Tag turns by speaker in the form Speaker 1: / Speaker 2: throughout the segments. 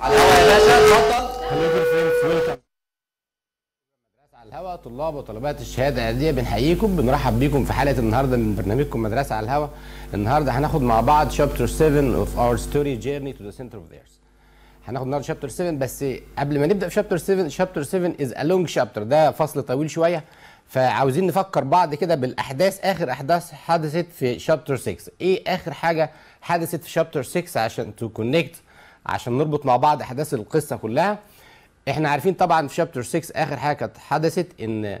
Speaker 1: على يا باشا
Speaker 2: اتفضل الهوا طلاب وطلبات الشهاده الاعداديه بنحييكم بنرحب بيكم في حلقه النهارده من برنامجكم مدرسه على الهوا النهارده هناخد مع بعض شابتر 7 اوف اور ستوري جيرني تو ذا سنتر اوف ذا ايرث هناخد النهارده شابتر 7 بس قبل ما نبدا في شابتر 7 شابتر 7 از ا لونج شابتر ده فصل طويل شويه فعاوزين نفكر بعض كده بالاحداث اخر احداث حدثت في شابتر 6 ايه اخر حاجه حدثت في شابتر 6 عشان تو كونكت عشان نربط مع بعض احداث القصه كلها احنا عارفين طبعا في شابتر 6 اخر حاجه كانت حدثت ان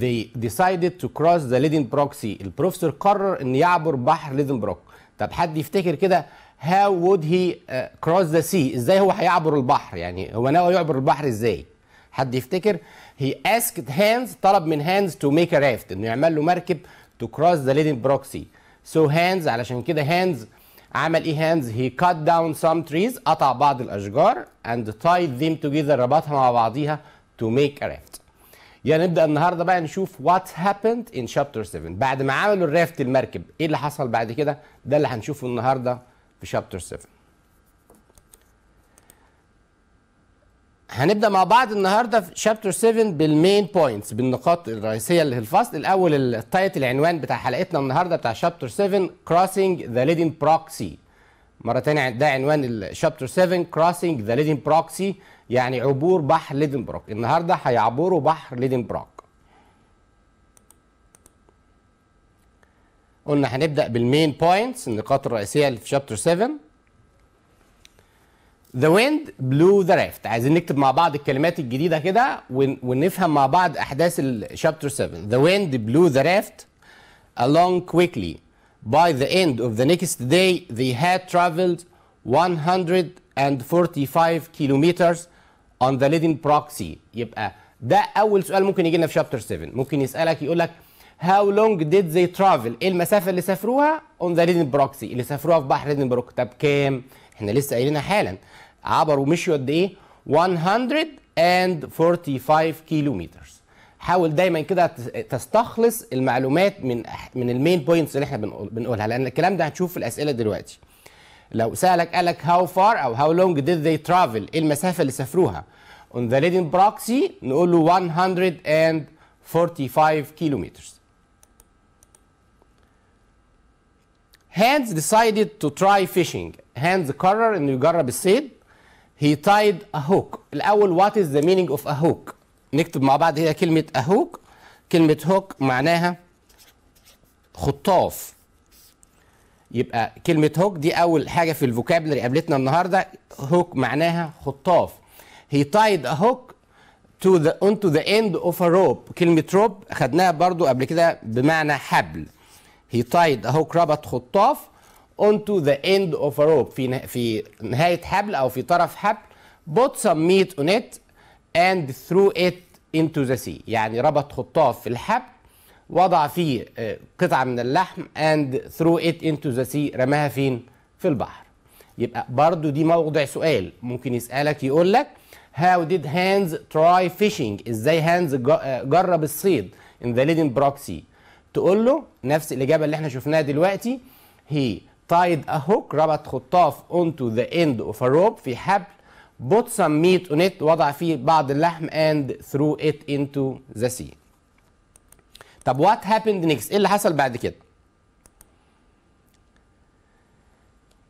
Speaker 2: they decided to cross the leading Sea البروفيسور قرر ان يعبر بحر بروك طب حد يفتكر كده how would he uh, cross the sea ازاي هو هيعبر البحر يعني هو ناوي يعبر البحر ازاي حد يفتكر هي اسكت هانز طلب من هانز تو ميك ا رافت انه يعمل له مركب تو كروس ذا ليدن بروكسي سو هانز علشان كده هانز عمل ايه هانز هي كات داون سام تريز قطع بعض الاشجار اند تايد ذيم توجذر ربطها مع بعضيها تو ميك ا رافت يعني نبدا النهارده بقى نشوف وات هابند ان شابتر 7 بعد ما عملوا الرافت المركب ايه اللي حصل بعد كده ده اللي هنشوفه النهارده في شابتر 7 هنبدا مع بعض النهارده في شابتر 7 بالمين بوينتس بالنقاط الرئيسيه اللي في الفصل الاول التايتل العنوان بتاع حلقتنا النهارده بتاع شابتر 7 كروسنج ذا ليدنج بروكسي مره ثانيه ده عنوان الشابتر 7 كروسنج ذا ليدنج بروكسي يعني عبور بحر بروك النهارده هيعبروا بحر بروك قلنا هنبدا بالمين بوينتس النقاط الرئيسيه اللي في شابتر 7 The wind blew the raft. عايزين نكتب مع بعض الكلمات الجديده كده ونفهم مع بعض احداث الشابتر 7 The wind blew the raft along quickly by the end of the next day they had traveled 145 kilometers on the leading proxy يبقى ده اول سؤال ممكن يجي لنا في شابتر 7 ممكن يسالك يقول لك How long did they travel? ايه المسافه اللي سافروها on the leading proxy اللي سافروها في بحر ليدن بروك طب كام احنا لسه قايلينها حالا عبروا مشيوا قد ايه 145 كيلومتر حاول دايما كده تستخلص المعلومات من من المين بوينتس اللي احنا بنقولها لان الكلام ده هتشوف في الاسئله دلوقتي لو سالك قال لك فار او هاو لونج ديد ذي ترافل ايه المسافه اللي سافروها on the leading proxy نقول له 145 كيلومتر Hands decided to try fishing. Hands قرر انه يجرب الصيد he tied a hook الاول what is the meaning of a hook نكتب مع بعض هي كلمه a hook كلمه hook معناها خطاف يبقى كلمه هوك دي اول حاجه في الفوكابلري قابلتنا النهارده هوك معناها خطاف he tied a hook to the onto the end of a rope كلمه rope خدناها برضو قبل كده بمعنى حبل he tied a hook ربط خطاف onto the end of a rope في نه... في نهاية حبل أو في طرف حبل put some meat on it and threw it into the sea يعني ربط خطاف في الحبل وضع فيه آه، قطعة من اللحم and threw it into the sea رماها فين؟ في البحر يبقى برضو دي موضع سؤال ممكن يسألك يقول لك how did hands try fishing ازاي هانز آه، جرب الصيد in the leading proxy تقول له نفس الإجابة اللي احنا شفناها دلوقتي he tied a hook ربط خطاف onto the end of a rope في حبل put some meat on it وضع فيه بعض اللحم and threw it into the sea طب what happened next ايه اللي حصل بعد كده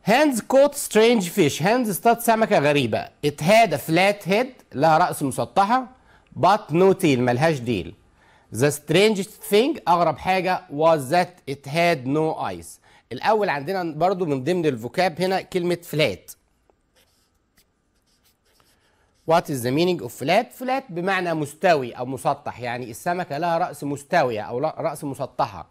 Speaker 2: Hands caught strange fish. Hands اصطاد سمكة غريبة. It had a flat head. لها رأس مسطحة. But no tail. ملهاش ديل. The strangest thing. أغرب حاجة was that it had no eyes. الاول عندنا برضو من ضمن الفوكاب هنا كلمه فلات وات از ذا مينينج اوف فلات فلات بمعنى مستوي او مسطح يعني السمكه لها راس مستويه او راس مسطحه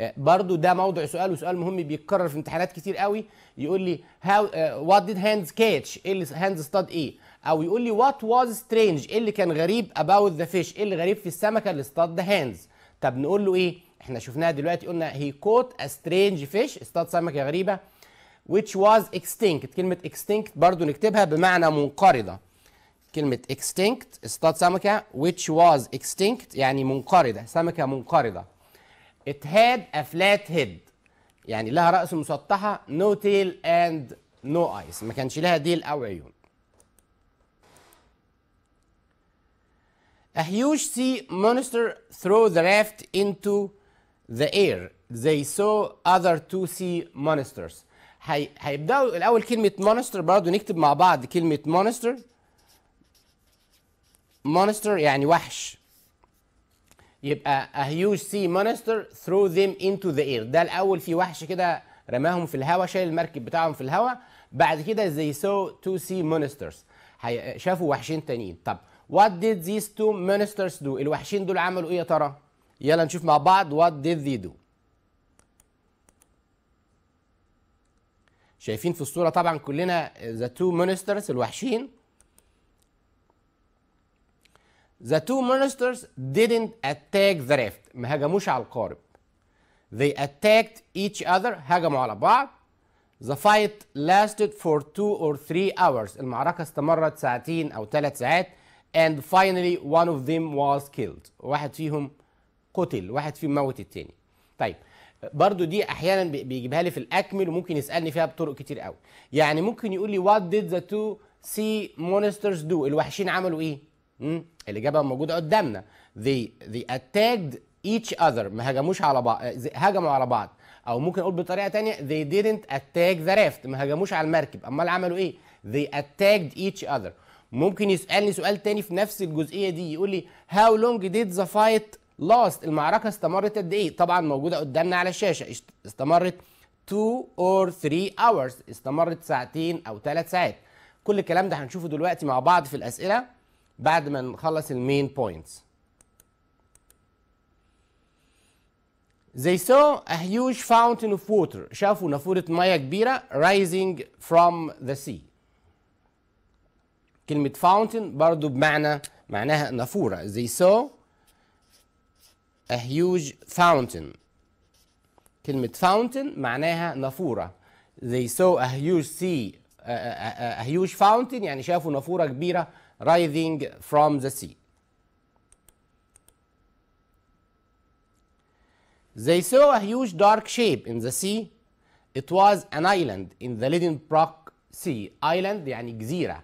Speaker 2: آه، برضو ده موضع سؤال وسؤال مهم بيتكرر في امتحانات كتير قوي يقول لي هاو وات ديد هاندز كاتش ايه اللي هاندز اصطاد ايه او يقول لي وات واز سترينج ايه اللي كان غريب اباوت ذا فيش ايه اللي غريب في السمكه اللي اصطاد ذا هاندز طب نقول له ايه احنا شفناها دلوقتي قلنا هي كوت ا سترينج فيش اصطاد سمكه غريبه which was extinct كلمه extinct برضو نكتبها بمعنى منقرضه كلمه extinct اصطاد سمكه which was extinct يعني منقرضه سمكه منقرضه it had a flat head يعني لها راس مسطحه no tail and no eyes ما كانش لها ديل او عيون A huge sea monster threw the raft into the air they saw other two sea monsters هي... هيبداوا الاول كلمه monster برضو نكتب مع بعض كلمه monster monster يعني وحش يبقى a huge sea monster threw them into the air ده الاول في وحش كده رماهم في الهواء شال المركب بتاعهم في الهواء بعد كده they saw two sea monsters شافوا وحشين تانيين طب what did these two monsters do الوحشين دول عملوا ايه يا ترى يلا نشوف مع بعض وات did they do شايفين في الصورة طبعا كلنا the two ministers الوحشين The two ministers didn't attack the raft ما هجموش على القارب They attacked each other هجموا على بعض The fight lasted for two or three hours المعركة استمرت ساعتين أو ثلاث ساعات and finally one of them was killed واحد فيهم قتل واحد فيهم موت التاني طيب برضو دي احيانا بيجيبها لي في الاكمل وممكن يسالني فيها بطرق كتير قوي يعني ممكن يقول لي وات ديد ذا تو سي مونسترز دو الوحشين عملوا ايه امم الاجابه موجوده قدامنا they they attacked each other ما هجموش على بعض هجموا على بعض او ممكن اقول بطريقه تانية they didn't attack the raft ما هجموش على المركب امال عملوا ايه they attacked each other ممكن يسالني سؤال تاني في نفس الجزئيه دي يقول لي how long did the fight لاست المعركه استمرت قد ايه طبعا موجوده قدامنا على الشاشه استمرت 2 اور 3 hours استمرت ساعتين او ثلاث ساعات كل الكلام ده هنشوفه دلوقتي مع بعض في الاسئله بعد ما نخلص المين بوينتس They saw a huge fountain of water. شافوا نافورة مياه كبيرة rising from the sea. كلمة fountain برضو بمعنى معناها نافورة. They saw a huge fountain كلمة fountain معناها نافورة they saw a huge sea a, a, a, huge fountain يعني شافوا نافورة كبيرة rising from the sea They saw a huge dark shape in the sea. It was an island in the Lidenbrock Sea. Island يعني جزيرة.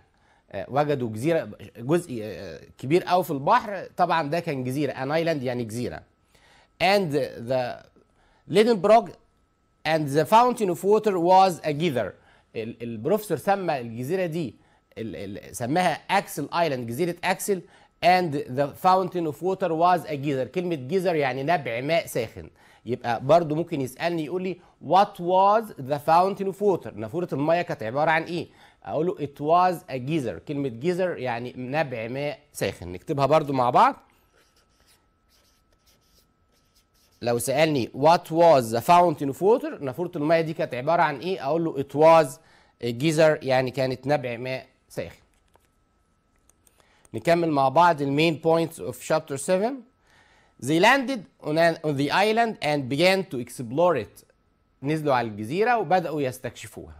Speaker 2: وجدوا جزيرة جزء كبير أو في البحر، طبعا ده كان جزيرة. An island يعني جزيرة. and the Lindenburg and the fountain of water was a geyser البروفيسور سمى الجزيره دي سماها اكسل ايلاند جزيره اكسل and the fountain of water was a geyser كلمه جيزر يعني نبع ماء ساخن يبقى برضو ممكن يسالني يقول لي what was the fountain of water نافوره الميه كانت عباره عن ايه اقول له it was a geyser كلمه جيزر يعني نبع ماء ساخن نكتبها برضو مع بعض لو سالني what was the fountain of water نافوره الميه دي كانت عباره عن ايه اقول له it was جيزر يعني كانت نبع ماء ساخن نكمل مع بعض المين بوينتس اوف شابتر 7 They landed on, an, on the island and began to explore it. نزلوا على الجزيرة وبدأوا يستكشفوها.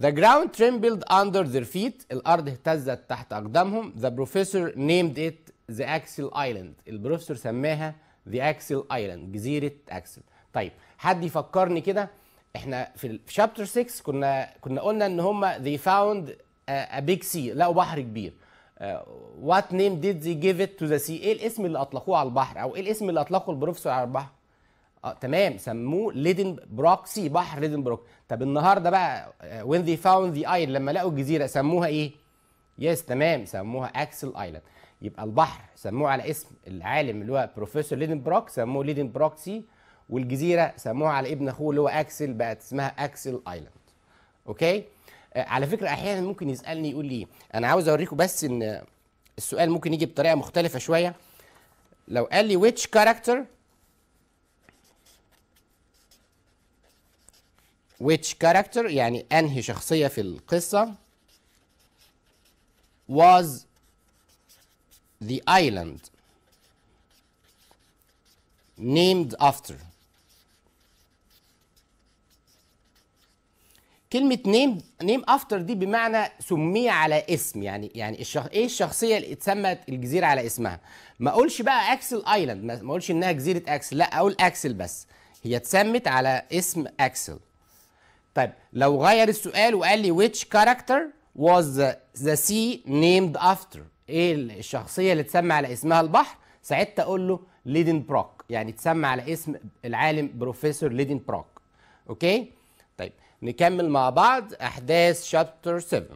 Speaker 2: The ground trembled under their feet. الأرض اهتزت تحت أقدامهم. The professor named it ذا اكسل ايلاند البروفيسور سماها ذا اكسل ايلاند جزيره اكسل طيب حد يفكرني كده احنا في شابتر 6 كنا كنا قلنا ان هم they found a big sea لقوا بحر كبير uh, what name did they give it to the sea ايه الاسم اللي اطلقوه على البحر او ايه الاسم اللي اطلقه البروفيسور على البحر اه تمام سموه ليدن بروك سي بحر ليدن بروك طب النهارده بقى آه، when they found the island لما لقوا الجزيره سموها ايه يس yes, تمام سموها اكسل ايلاند يبقى البحر سموه على اسم العالم اللي هو بروفيسور ليدن بروك سموه ليدن بروك سي والجزيره سموها على ابن اخوه اللي هو اكسل بقت اسمها اكسل ايلاند اوكي آه، على فكره احيانا ممكن يسالني يقول لي انا عاوز اوريكم بس ان السؤال ممكن يجي بطريقه مختلفه شويه لو قال لي which character which character يعني انهي شخصيه في القصه was the island named after كلمة نيم نيم افتر دي بمعنى سمي على اسم يعني يعني الشخ... ايه الشخصية اللي اتسمت الجزيرة على اسمها ما اقولش بقى اكسل ايلاند ما اقولش انها جزيرة اكسل لا اقول اكسل بس هي اتسمت على اسم اكسل طيب لو غير السؤال وقال لي which character was ذا the sea named after ايه الشخصيه اللي تسمى على اسمها البحر ساعتها اقول له ليدن بروك يعني تسمى على اسم العالم بروفيسور ليدن بروك اوكي طيب نكمل مع بعض احداث شابتر 7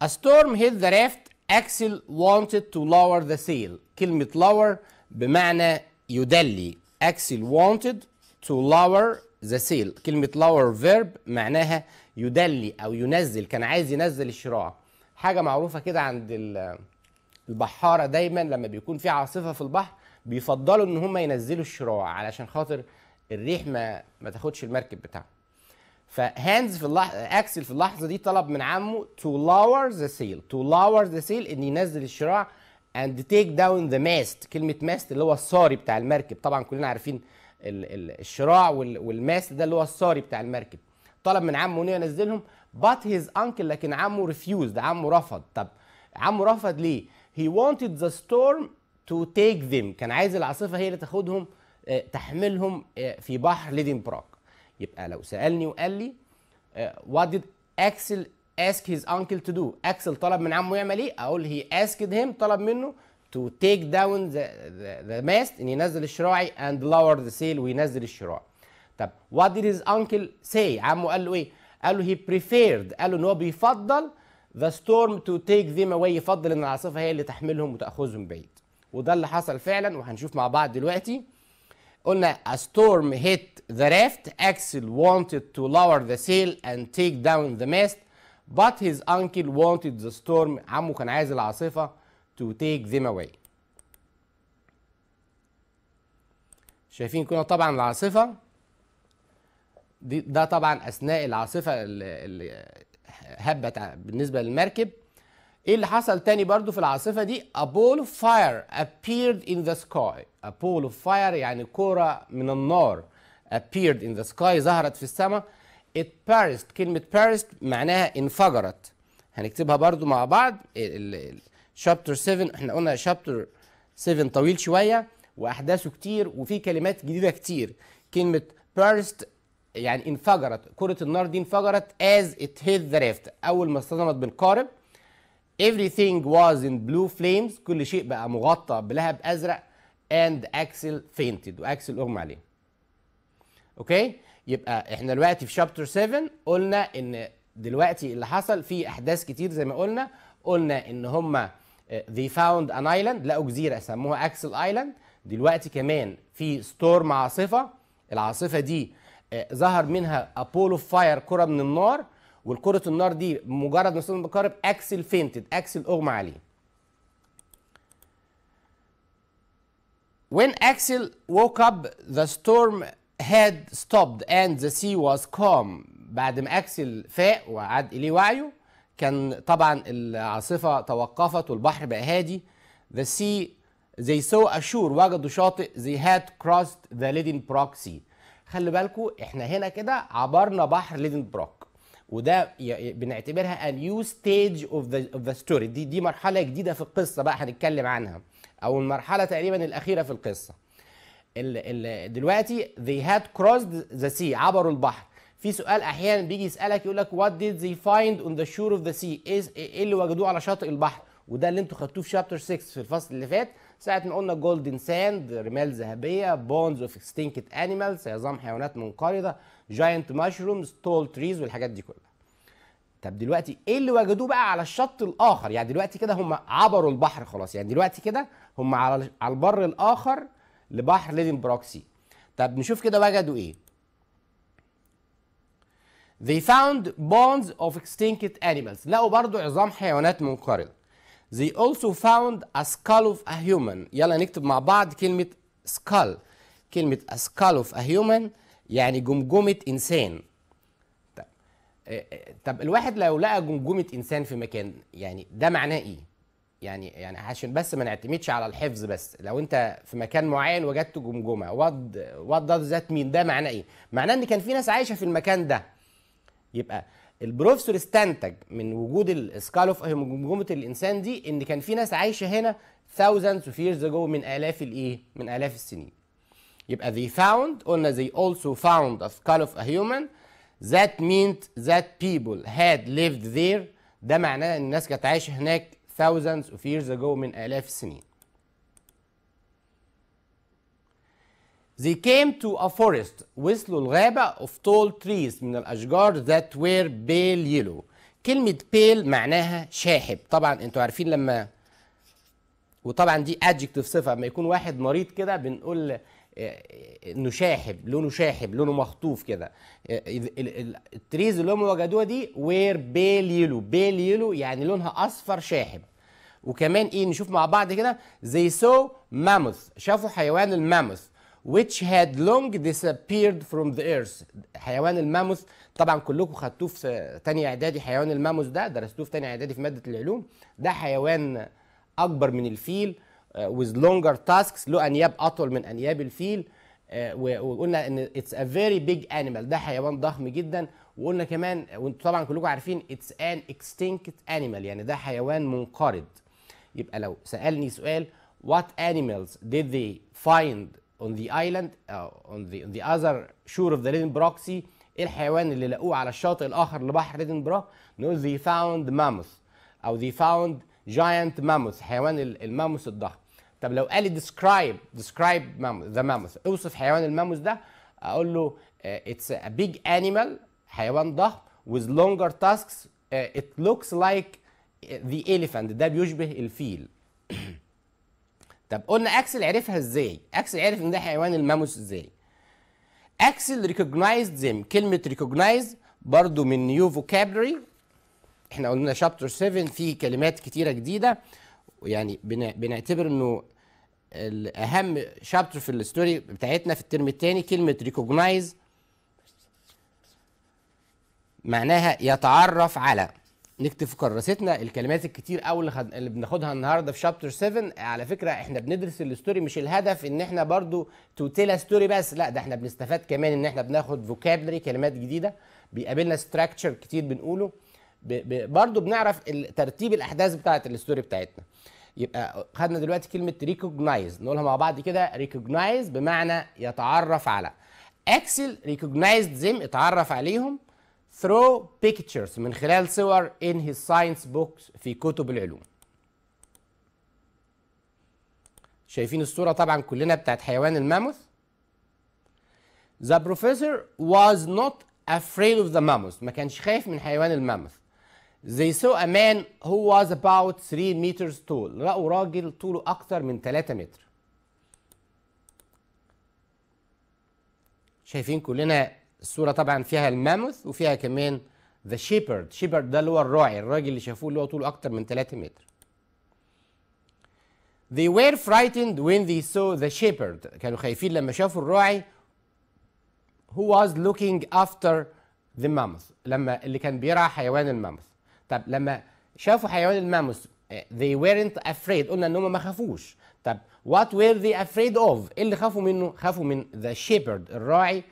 Speaker 2: A storm hit the raft Axel wanted to lower the sail كلمة lower بمعنى يدلي Axel wanted to lower the sail كلمة lower verb معناها يدلي او ينزل كان عايز ينزل الشراع حاجه معروفه كده عند البحاره دايما لما بيكون في عاصفه في البحر بيفضلوا ان هم ينزلوا الشراع علشان خاطر الريح ما ما تاخدش المركب بتاعه فهانز في اللحظه اكسل في اللحظه دي طلب من عمه تو lower ذا سيل تو lower ذا سيل ان ينزل الشراع اند تيك داون ذا ماست كلمه ماست اللي هو الصاري بتاع المركب طبعا كلنا عارفين الشراع والماست ده اللي هو الصاري بتاع المركب طلب من عمه انه ينزلهم but his uncle لكن عمه refused عمه رفض طب عمه رفض ليه he wanted the storm to take them كان عايز العاصفه هي اللي تاخدهم آه، تحملهم آه، في بحر براك يبقى لو سالني وقال لي آه، what did Axel ask his uncle to do Axel طلب من عمه يعمل ايه اقول he asked him طلب منه to take down the, the, the mast ان ينزل الشراعي and lower the sail وينزل الشراع طب وات did his uncle say عمه قال له ايه قال له he preferred قال له ان هو بيفضل the storm to take them away يفضل ان العاصفه هي اللي تحملهم وتاخذهم بعيد وده اللي حصل فعلا وهنشوف مع بعض دلوقتي قلنا a storm hit the raft Axel wanted to lower the sail and take down the mast but his uncle wanted the storm عمه كان عايز العاصفة to take them away شايفين كنا طبعا العاصفة دي ده طبعا اثناء العاصفه اللي هبت بالنسبه للمركب ايه اللي حصل تاني برضو في العاصفه دي ابول فاير appeared in the sky ابول فاير يعني كره من النار appeared in the sky ظهرت في السماء it burst كلمه burst معناها انفجرت هنكتبها برضو مع بعض شابتر 7 احنا قلنا شابتر 7 طويل شويه واحداثه كتير وفي كلمات جديده كتير كلمه burst يعني انفجرت كرة النار دي انفجرت as it hit the raft أول ما اصطدمت بالقارب everything was in blue flames كل شيء بقى مغطى بلهب أزرق and Axel fainted وأكسل أغمى عليه أوكي يبقى احنا دلوقتي في شابتر 7 قلنا ان دلوقتي اللي حصل في احداث كتير زي ما قلنا قلنا ان هما آه، they found an island لقوا جزيره سموها اكسل ايلاند دلوقتي كمان في ستورم عاصفه العاصفه دي ظهر منها ابولو فاير كره من النار والكره النار دي مجرد ما سلم بالقارب اكسل فينتد اكسل اغمى عليه When Axel woke up the storm had stopped and the sea was calm بعد ما اكسل فاق وعاد اليه وعيه كان طبعا العاصفه توقفت والبحر بقى هادي the sea they saw a shore وجدوا شاطئ they had crossed the leading proxy خلي بالكم احنا هنا كده عبرنا بحر ليدن بروك وده بنعتبرها a new stage of the, of the story دي دي مرحله جديده في القصه بقى هنتكلم عنها او المرحله تقريبا الاخيره في القصه الـ الـ دلوقتي they had crossed the sea عبروا البحر في سؤال احيانا بيجي يسالك يقول لك what did they find on the shore of the sea ايه, إيه اللي وجدوه على شاطئ البحر وده اللي انتوا خدتوه في شابتر 6 في الفصل اللي فات ساعه ما قلنا جولدن ساند رمال ذهبيه بونز اوف اكستنكت انيمالز عظام حيوانات منقرضه جاينت مشرومز تول تريز والحاجات دي كلها طب دلوقتي ايه اللي وجدوه بقى على الشط الاخر يعني دلوقتي كده هم عبروا البحر خلاص يعني دلوقتي كده هم على على البر الاخر لبحر ليدن بروكسي طب نشوف كده وجدوا ايه They found bones of extinct animals لقوا برضو عظام حيوانات منقرضة They also found a skull of a human يلا نكتب مع بعض كلمة skull كلمة a skull of a human يعني جمجمة إنسان طب, آه، آه، طب الواحد لو لقى جمجمة إنسان في مكان يعني ده معناه إيه؟ يعني يعني عشان بس ما نعتمدش على الحفظ بس لو انت في مكان معين وجدت جمجمه وات وات ذات مين ده معناه ايه؟ معناه ان كان في ناس عايشه في المكان ده يبقى البروفيسور استنتج من وجود السكال اوف هيموجومه الانسان دي ان كان في ناس عايشه هنا thousands of years ago من الاف الايه من الاف السنين يبقى they found قلنا they also found a skull of a human that meant that people had lived there ده معناه ان الناس كانت عايشه هناك thousands of years ago من الاف السنين They came to a forest وصلوا الغابة of tall trees من الأشجار that were pale yellow كلمة pale معناها شاحب طبعا انتوا عارفين لما وطبعا دي adjective صفة لما يكون واحد مريض كده بنقول آه، انه شاحب لونه شاحب لونه مخطوف كده آه، التريز اللي هم وجدوها دي وير بيل يلو بيل يلو يعني لونها اصفر شاحب وكمان ايه نشوف مع بعض كده زي سو ماموث شافوا حيوان الماموث which had long disappeared from the earth حيوان الماموث طبعا كلكم خدتوه في تانية اعدادي حيوان الماموث ده درستوه في تانية اعدادي في ماده العلوم ده حيوان اكبر من الفيل uh, with longer tusks له انياب اطول من انياب الفيل uh, وقلنا ان اتس ا فيري بيج انيمال ده حيوان ضخم جدا وقلنا كمان وانتم طبعا كلكم عارفين it's ان اكستنكت انيمال يعني ده حيوان منقرض يبقى لو سالني سؤال what animals did they find on the island uh, on the, on the other shore of the Redenbrock Sea إيه الحيوان اللي لقوه على الشاطئ الآخر لبحر Brock نقول they found mammoth أو they found giant mammoth حيوان الماموث الضخم طب لو قال لي describe describe mammoth the mammoth اوصف حيوان الماموث ده اقول له it's a big animal حيوان ضخم with longer tusks it looks like the elephant ده بيشبه الفيل طب قلنا اكسل عرفها ازاي اكسل عرف ان ده حيوان الماموس ازاي اكسل ريكوجنايزد زيم كلمه ريكوجنايز برضو من نيو فوكابلري احنا قلنا شابتر 7 فيه كلمات كتيره جديده يعني بنعتبر انه اهم شابتر في الستوري بتاعتنا في الترم الثاني كلمه ريكوجنايز معناها يتعرف على نكتب في كراستنا الكلمات الكتير قوي اللي, خد... اللي بناخدها النهارده في شابتر 7 على فكره احنا بندرس الستوري مش الهدف ان احنا برضو توتيلا ستوري بس لا ده احنا بنستفاد كمان ان احنا بناخد فوكابلري كلمات جديده بيقابلنا ستراكشر كتير بنقوله ب... ب... برضو بنعرف ترتيب الاحداث بتاعه الستوري بتاعتنا يبقى خدنا دلوقتي كلمه ريكوجنايز نقولها مع بعض كده ريكوجنايز بمعنى يتعرف على اكسل ريكوجنايزد زم اتعرف عليهم through pictures من خلال صور in his science books في كتب العلوم شايفين الصورة طبعا كلنا بتاعت حيوان الماموث The professor was not afraid of the mammoth ما كانش خايف من حيوان الماموث They saw a man who was about 3 meters tall رأوا راجل طوله اكثر من 3 متر شايفين كلنا الصوره طبعا فيها الماموث وفيها كمان ذا شيبرد شيبرد ده اللي هو الراعي الراجل اللي شافوه اللي هو طوله اكتر من 3 متر They were frightened when they saw the shepherd. كانوا خايفين لما شافوا الراعي who was looking after the mammoth. لما اللي كان بيرعى حيوان الماموث. طب لما شافوا حيوان الماموث they weren't afraid قلنا ان هم ما خافوش. طب what were they afraid of؟ ايه اللي خافوا منه؟ خافوا من the shepherd الراعي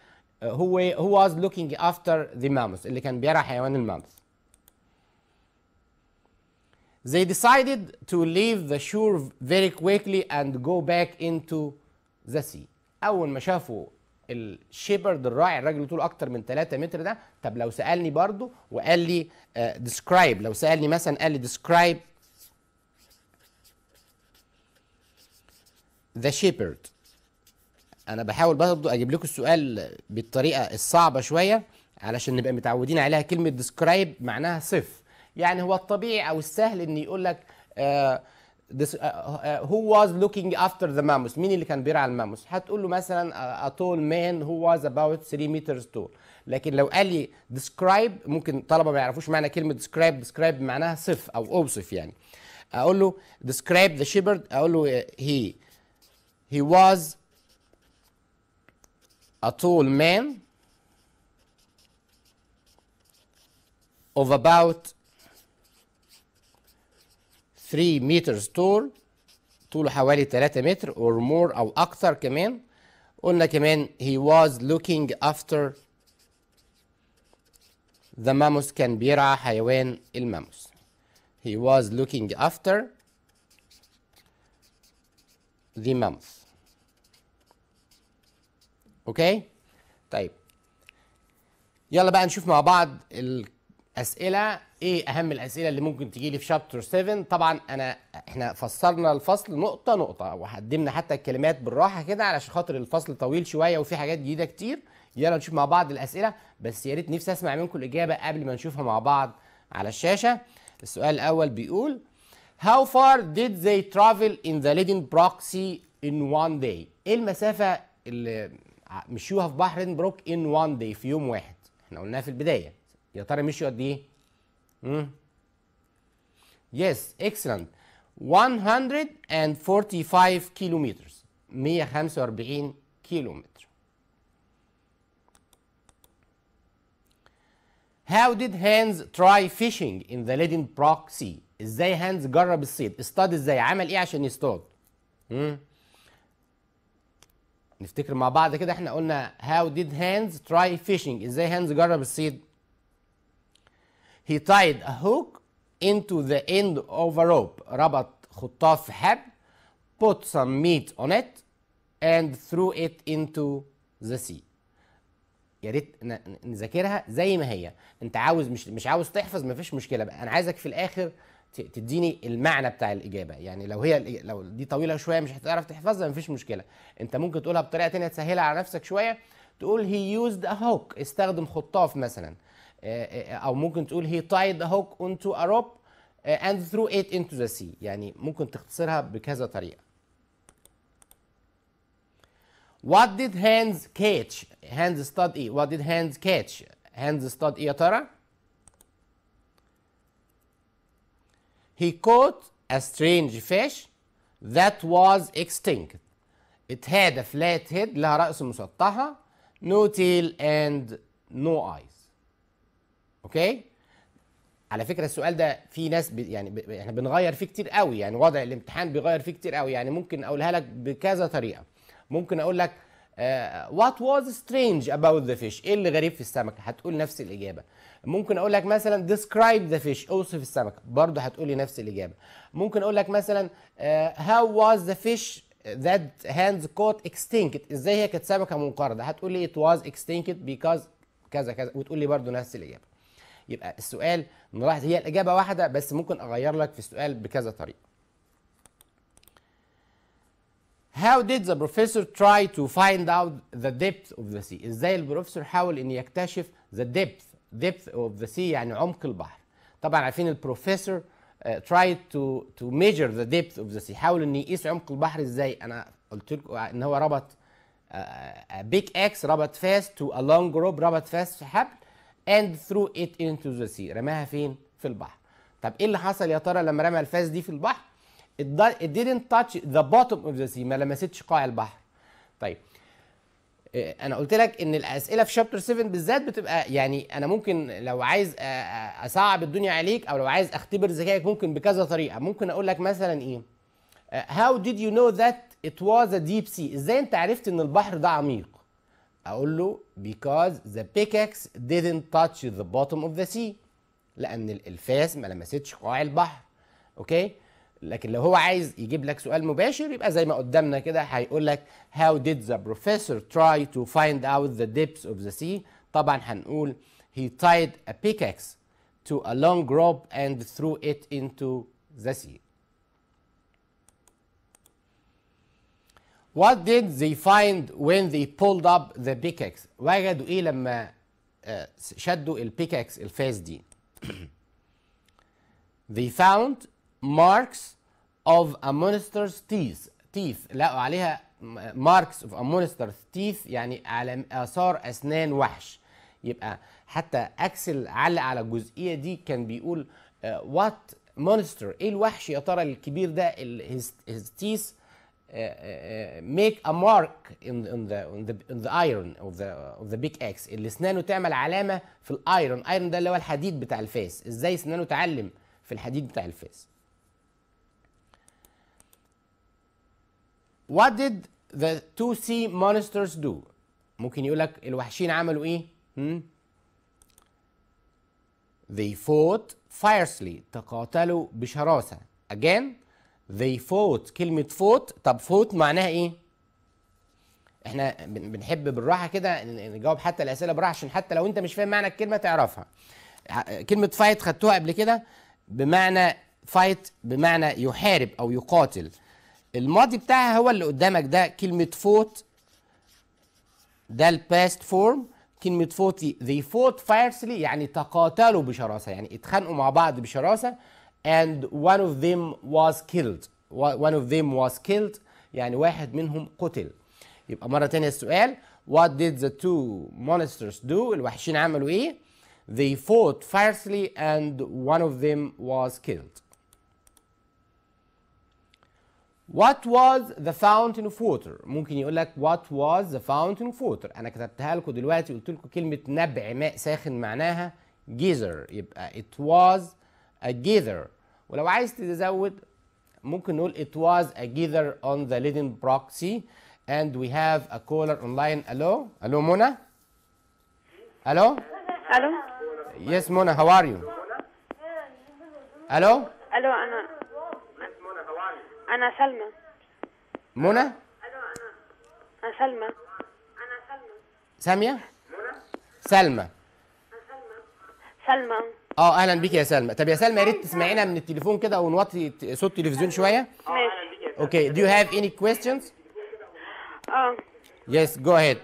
Speaker 2: هو هو واز لوكينج افتر ذا ماموث اللي كان بيرعى حيوان الماموث they decided to leave the shore very quickly and go back into the sea اول ما شافوا الشيبرد الراعي الراجل اللي طوله اكتر من 3 متر ده طب لو سالني برضه وقال لي ديسكرايب uh, لو سالني مثلا قال لي ديسكرايب ذا شيبرد انا بحاول برضه اجيب لكم السؤال بالطريقه الصعبه شويه علشان نبقى متعودين عليها كلمه ديسكرايب معناها صف يعني هو الطبيعي او السهل ان يقول لك هو واز لوكينج who was looking after the mammoth مين اللي كان بيرعى الماموس هتقول له مثلا آه، a tall man who was about 3 meters tall لكن لو قال لي ديسكرايب ممكن طلبه ما يعرفوش معنى كلمه ديسكرايب ديسكرايب معناها صف او اوصف يعني اقول له ديسكرايب ذا شيبرد اقول له هي هي واز a tall man of about three meters tall طوله حوالي 3 متر or more أو أكتر كمان قلنا كمان he was looking after the mammoth كان بيرعى حيوان الماموس he was looking after the mammoth اوكي طيب يلا بقى نشوف مع بعض الاسئله ايه اهم الاسئله اللي ممكن تجي لي في شابتر 7 طبعا انا احنا فسرنا الفصل نقطه نقطه وقدمنا حتى الكلمات بالراحه كده علشان خاطر الفصل طويل شويه وفي حاجات جديده كتير يلا نشوف مع بعض الاسئله بس يا ريت نفسي اسمع منكم الاجابه قبل ما نشوفها مع بعض على الشاشه السؤال الاول بيقول How far did they travel in the leading proxy in one day؟ ايه المسافة اللي مشيوها في بحر بروك ان وان داي في يوم واحد احنا قلناها في البدايه يا ترى مشيوا قد ايه؟ امم يس اكسلنت 145 كيلومتر 145 كيلومتر How did Hans try fishing in the Ledenbrock بروكسي ازاي هانز جرب الصيد؟ اصطاد ازاي؟ عمل ايه عشان يصطاد؟ امم نفتكر مع بعض كده احنا قلنا هاو did هانز تراي فيشنج ازاي هانز جرب الصيد he tied a hook into the end of a rope ربط خطاف في حب put some meat on it and threw it into the sea يا ريت نذاكرها زي ما هي انت عاوز مش مش عاوز تحفظ مفيش مشكله بقى انا عايزك في الاخر تديني المعنى بتاع الاجابه يعني لو هي لو دي طويله شويه مش هتعرف تحفظها مفيش مشكله انت ممكن تقولها بطريقه تانية تسهلها على نفسك شويه تقول هي يوزد ا هوك استخدم خطاف مثلا آه، آه، او ممكن تقول هي تايد ا هوك اونتو ا روب اند ثرو ات انتو ذا سي يعني ممكن تختصرها بكذا طريقه What did hands catch? Hands stud E. What did hands catch? Hands stud E يا ترى؟ he caught a strange fish that was extinct. It had a flat head لها رأس مسطحة no tail and no eyes. اوكي؟ على فكرة السؤال ده في ناس ب... يعني ب... احنا يعني بنغير فيه كتير قوي يعني وضع الامتحان بيغير فيه كتير قوي يعني ممكن اقولها لك بكذا طريقة. ممكن اقول لك وات واز سترينج اباوت ذا فيش ايه اللي غريب في السمكه هتقول نفس الاجابه ممكن اقول لك مثلا ديسكرايب ذا فيش اوصف السمكه برضه هتقولي نفس الاجابه ممكن اقول لك مثلا هاو واز ذا فيش that hands caught extinct ازاي هي كانت سمكه منقرضه هتقول لي it was extinct because كذا كذا وتقول لي برضه نفس الاجابه يبقى السؤال نلاحظ هي الاجابه واحده بس ممكن اغير لك في السؤال بكذا طريقه How did the professor try to find out the depth of the sea? ازاي البروفيسور حاول ان يكتشف the depth depth of the sea يعني عمق البحر. طبعا عارفين البروفيسور uh, tried to to measure the depth of the sea حاول ان يقيس عمق البحر ازاي؟ انا قلت لكم ان هو ربط آه، آه، big اكس ربط فاست تو a long rope ربط فاست في حبل and threw it into the sea رماها فين؟ في البحر. طب ايه اللي حصل يا ترى لما رمى الفاس دي في البحر؟ it didn't touch the bottom of the sea ما لمستش قاع البحر طيب آه، انا قلت لك ان الاسئله في شابتر 7 بالذات بتبقى يعني انا ممكن لو عايز اصعب الدنيا عليك او لو عايز اختبر ذكائك ممكن بكذا طريقه ممكن اقول لك مثلا ايه هاو آه، did you know that it was a deep sea ازاي انت عرفت ان البحر ده عميق اقول له because the pickaxe didn't touch the bottom of the sea لان الفاس ما لمستش قاع البحر اوكي okay? لكن لو هو عايز يجيب لك سؤال مباشر يبقى زي ما قدامنا كده هيقول لك how did the professor try to find out the depths of the sea طبعا هنقول he tied a pickaxe to a long rope and threw it into the sea what did they find when they pulled up the pickaxe وجدوا ايه لما شدوا البيكاكس الفاس دي they found marks of a monster's teeth teeth لقوا عليها marks of a monster's teeth يعني على آثار أسنان وحش يبقى حتى أكسل علق على الجزئية دي كان بيقول وات uh, مونستر إيه الوحش يا ترى الكبير ده his, تيث teeth ا مارك ان ذا mark in, ذا the, in, the, in the iron of the, اللي اسنانه تعمل علامه في الايرون ايرون ده اللي هو الحديد بتاع الفاس ازاي اسنانه تعلم في الحديد بتاع الفاس What did the two sea monsters do? ممكن يقول لك الوحشين عملوا ايه؟ hmm? They fought fiercely تقاتلوا بشراسة again they fought كلمة fought طب fought معناها ايه؟ احنا بنحب بالراحة كده نجاوب حتى الأسئلة براحة عشان حتى لو أنت مش فاهم معنى الكلمة تعرفها كلمة فايت خدتوها قبل كده بمعنى فايت بمعنى يحارب أو يقاتل الماضي بتاعها هو اللي قدامك ده كلمة فوت ده الباست فورم كلمة فوتي they fought fiercely يعني تقاتلوا بشراسة يعني اتخانقوا مع بعض بشراسة and one of them was killed one of them was killed يعني واحد منهم قتل يبقى مرة تانية السؤال what did the two monsters do الوحشين عملوا ايه they fought fiercely and one of them was killed What was the fountain of water؟ ممكن يقول لك what was the fountain of water؟ أنا كتبتها لكم دلوقتي قلت لكم كلمة نبع ماء ساخن معناها geyser يبقى it was a geyser ولو عايز تزود ممكن نقول it was a geyser on the leading proxy and we have a caller online hello hello منى hello hello yes منى how are you hello ألو أنا انا سلمى منى انا سلمى انا سلمى ساميه سلمى سلمى اه اهلا بيك يا سلمى طب يا سلمى يا ريت تسمعينا من التليفون كده ونوطي صوت التلفزيون شويه آه، ماشي اوكي do you have any questions اه يس go ahead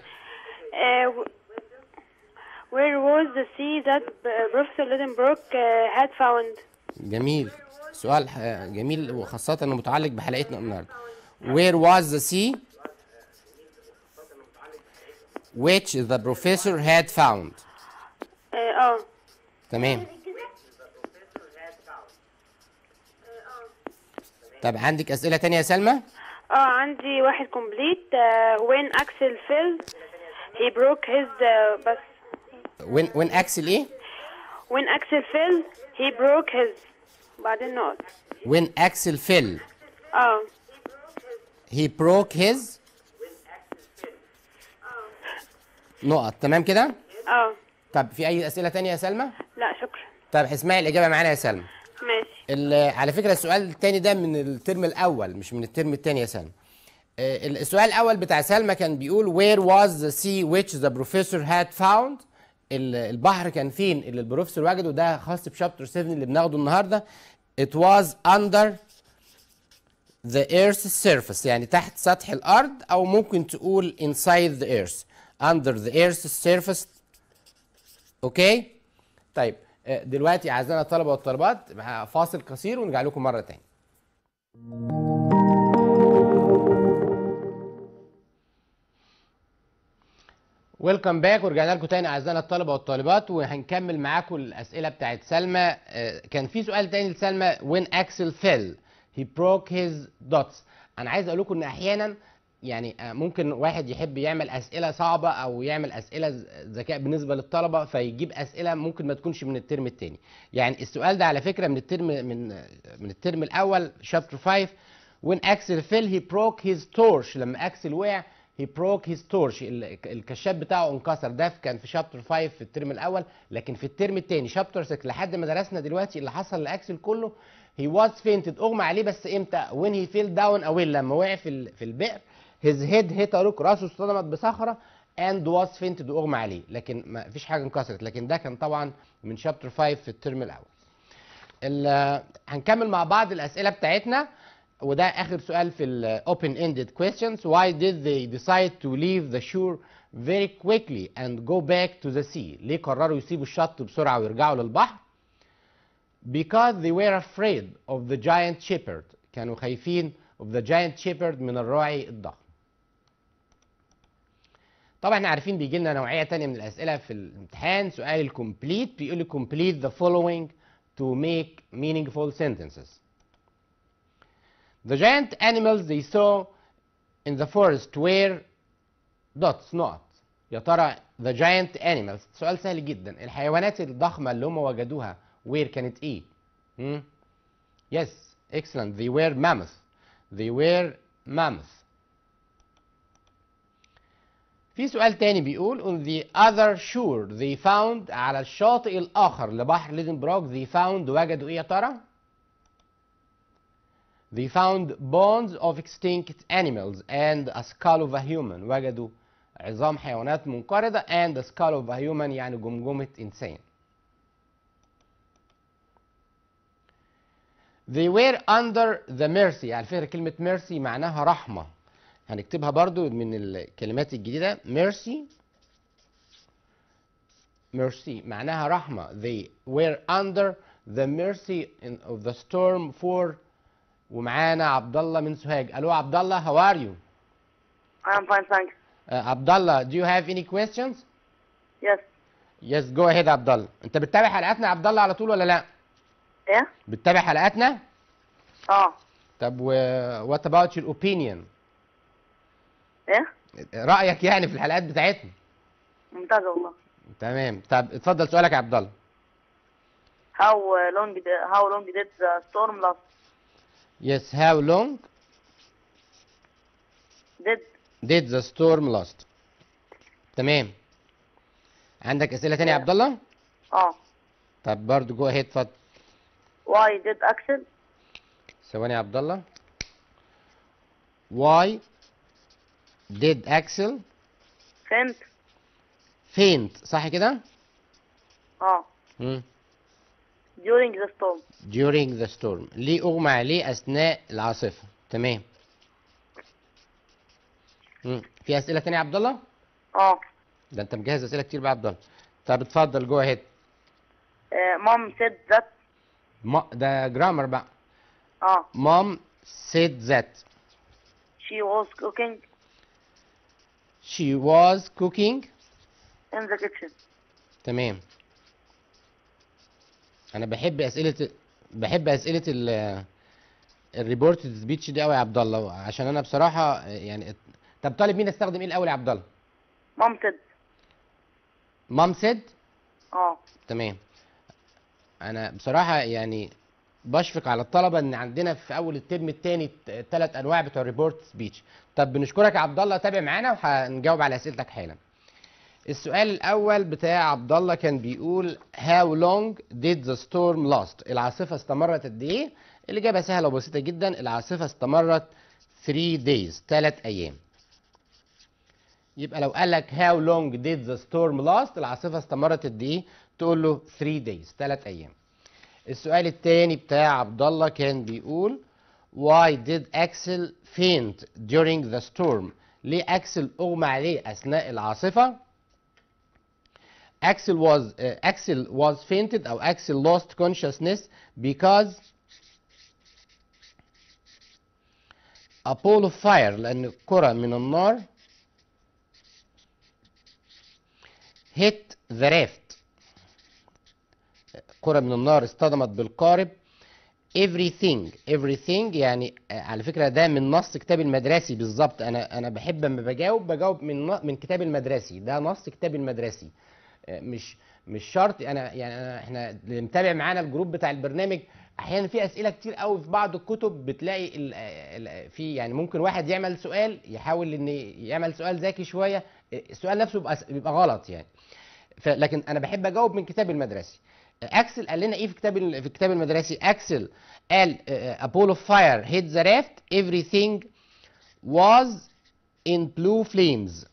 Speaker 2: وير uh, where was the sea that Professor هاد فاوند had found جميل سؤال جميل وخاصة انه متعلق بحلقتنا النهارده. Where was the sea which the professor had found؟ اه تمام طب عندك اسئله تانية يا سلمى؟ اه عندي واحد كومبليت وين اكسل فيل هي بروك هيز بس وين وين اكسل ايه؟ وين اكسل فيل هي بروك هيز وبعدين نقط when Axel fell اه he broke his نقط تمام كده اه طب في اي اسئله تانية يا سلمى لا شكرا طب اسمعي الاجابه معانا يا سلمى ماشي على فكره السؤال التاني ده من الترم الاول مش من الترم التاني يا سلمى آه، السؤال الاول بتاع سلمى كان بيقول where was the sea which the professor had found البحر كان فين اللي البروفيسور وجده ده خاص بشابتر 7 اللي بناخده النهارده it was under the earth's surface يعني تحت سطح الارض او ممكن تقول inside the earth under the earth's surface اوكي طيب آه، دلوقتي اعزائنا الطلبه والطالبات فاصل قصير ونرجع لكم مره ثانيه ويلكم باك ورجعنا لكم تاني اعزائنا الطلبه والطالبات وهنكمل معاكم الاسئله بتاعت سلمى آه، كان في سؤال تاني لسلمى وين اكسل فيل هي بروك هيز دوتس انا عايز اقول لكم ان احيانا يعني آه، ممكن واحد يحب يعمل اسئله صعبه او يعمل اسئله ذكاء بالنسبه للطلبه فيجيب اسئله ممكن ما تكونش من الترم الثاني يعني السؤال ده على فكره من الترم من آه، من الترم الاول شابتر 5 وين اكسل فيل هي بروك هيز تورش لما اكسل وقع هي بروك هيز تورش الكشاف بتاعه انكسر ده كان في شابتر 5 في الترم الاول لكن في الترم الثاني شابتر 6 لحد ما درسنا دلوقتي اللي حصل لاكسل كله هي واز فينتد اغمى عليه بس امتى وين هي فيل داون اويل لما وقع في في البئر هيز هيد هيت روك راسه اصطدمت بصخره اند واز فينتد اغمى عليه لكن ما فيش حاجه انكسرت لكن ده كان طبعا من شابتر 5 في الترم الاول هنكمل مع بعض الاسئله بتاعتنا وده اخر سؤال في open ended questions why did they decide to leave the shore very quickly and go back to the sea ليه قرروا يسيبوا الشط بسرعه ويرجعوا للبحر because they were afraid of the giant shepherd كانوا خايفين of the giant shepherd من الراعي الضخم طبعا احنا عارفين بيجي لنا نوعيه تانية من الاسئله في الامتحان سؤال الكومبليت بيقول لي complete the following to make meaningful sentences The giant animals they saw in the forest were dots not. يا ترى the giant animals سؤال سهل جدا الحيوانات الضخمة اللي هم وجدوها where كانت ايه؟ hmm? Yes excellent they were mammoths. they were mammoths. في سؤال تاني بيقول on the other shore they found على الشاطئ الآخر لبحر ليدنبروك they found وجدوا ايه يا ترى؟ They found bones of extinct animals and a skull of a human وجدوا عظام حيوانات منقرضة and a skull of a human يعني جمجمة إنسان They were under the mercy على فكرة كلمة mercy معناها رحمة هنكتبها برضو من الكلمات الجديدة mercy mercy معناها رحمة they were under the mercy of the storm for ومعانا عبد الله من سوهاج الو عبد الله هاو ار يو ام فاين ثانكس عبد الله دو يو هاف اني كويستشنز يس يس جو اهيد عبد الله انت بتتابع حلقاتنا يا عبد الله على طول ولا لا ايه بتتابع حلقاتنا اه طب وات اباوت يور اوبينيون ايه رايك يعني في الحلقات بتاعتنا ممتاز والله تمام طب اتفضل سؤالك يا عبد الله how uh, long هاو how long did the uh, storm last Yes, how long did did the storm last تمام عندك أسئلة تانية يا عبد الله؟ اه طب برضه جو اهيد اتفضل Why did accident ثواني يا عبد الله Why did Axel faint faint صح كده؟ اه during the storm during the storm ليه أغمى عليه أثناء العاصفة تمام مم. في أسئلة تانية يا عبد الله؟ اه ده أنت مجهز أسئلة كتير بقى يا عبد الله طب اتفضل جو أهيد مام سيد ذات ده جرامر بقى اه مام سيد ذات she was cooking she was cooking in the kitchen تمام انا بحب اسئله بحب اسئله ال الريبورت سبيتش دي قوي يا عبد الله عشان انا بصراحه يعني طب طالب مين استخدم ايه الاول يا عبد الله مام مامسد اه تمام انا بصراحه يعني بشفق على الطلبه ان عندنا في اول الترم الثاني ثلاث انواع بتوع الريبورت سبيتش طب بنشكرك يا عبد الله تابع معانا وهنجاوب على اسئلتك حالا السؤال الاول بتاع عبد الله كان بيقول How long did the storm last العاصفه استمرت قد ايه الاجابه سهله وبسيطه جدا العاصفه استمرت 3 days ثلاث ايام يبقى لو قال لك How long did the storm last العاصفه استمرت قد ايه تقول له 3 days ثلاث ايام السؤال الثاني بتاع عبد الله كان بيقول why did Axel faint during the storm ليه أكسل أغمى عليه أثناء العاصفة Axel was uh, Axel was fainted or Axel lost consciousness because a pole of fire لأن كرة من النار hit the raft كرة من النار اصطدمت بالقارب everything everything يعني آه، على فكره ده من نص كتاب المدرسي بالظبط انا انا بحب اما بجاوب بجاوب من من كتاب المدرسي ده نص كتاب المدرسي مش مش شرط يعني انا يعني أنا احنا اللي متابع معانا الجروب بتاع البرنامج احيانا في اسئله كتير قوي في بعض الكتب بتلاقي في يعني ممكن واحد يعمل سؤال يحاول ان يعمل سؤال ذكي شويه السؤال نفسه بيبقى, بيبقى غلط يعني لكن انا بحب اجاوب من كتاب المدرسي اكسل قال لنا ايه في كتاب في الكتاب المدرسي اكسل قال ابول اوف فاير هيت ذا رافت everything was in blue flames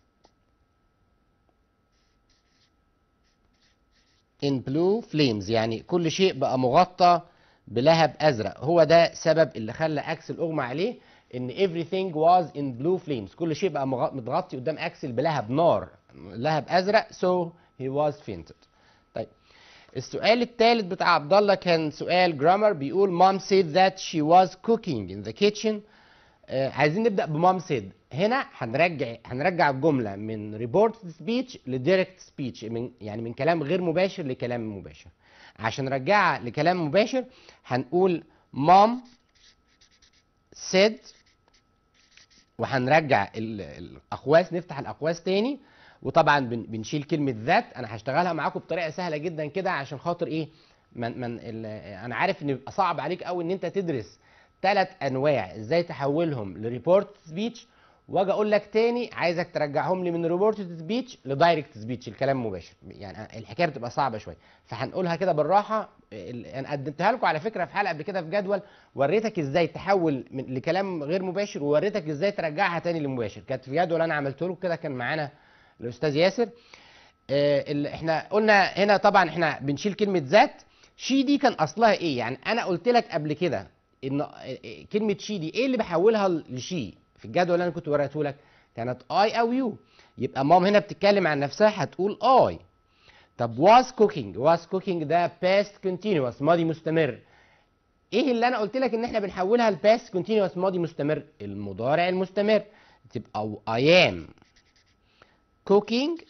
Speaker 2: in blue flames يعني كل شيء بقى مغطى بلهب ازرق هو ده سبب اللي خلى اكسل اغمى عليه ان everything was in blue flames كل شيء بقى متغطي قدام اكسل بلهب نار لهب ازرق so he was fainted طيب السؤال الثالث بتاع عبد الله كان سؤال جرامر بيقول mom said that she was cooking in the kitchen آه، عايزين نبدا بمام سيد هنا هنرجع هنرجع الجمله من ريبورت سبيتش لدايركت سبيتش من يعني من كلام غير مباشر لكلام مباشر عشان نرجعها لكلام مباشر هنقول مام سيد وهنرجع الاقواس نفتح الاقواس تاني وطبعا بنشيل كلمه ذات انا هشتغلها معاكم بطريقه سهله جدا كده عشان خاطر ايه من من انا عارف ان بيبقى صعب عليك قوي ان انت تدرس ثلاث انواع ازاي تحولهم لريبورت سبيتش واجي اقول لك تاني عايزك ترجعهم لي من ريبورت سبيتش لدايركت سبيتش الكلام مباشر يعني الحكايه بتبقى صعبه شويه فهنقولها كده بالراحه انا قدمتها لكم على فكره في حلقه قبل كده في جدول وريتك ازاي تحول من لكلام غير مباشر ووريتك ازاي ترجعها تاني لمباشر كانت في جدول انا عملته لكم كده كان معانا الاستاذ ياسر آه، احنا قلنا هنا طبعا احنا بنشيل كلمه ذات شي دي كان اصلها ايه يعني انا قلت لك قبل كده ان كلمه شي دي ايه اللي بحولها لشي في الجدول اللي انا كنت وريته لك كانت اي او يو يبقى مام هنا بتتكلم عن نفسها هتقول اي طب واز كوكينج واز كوكينج ده باست كونتينوس ماضي مستمر ايه اللي انا قلت لك ان احنا بنحولها لباست كونتينوس ماضي مستمر المضارع المستمر تبقى اي ام كوكينج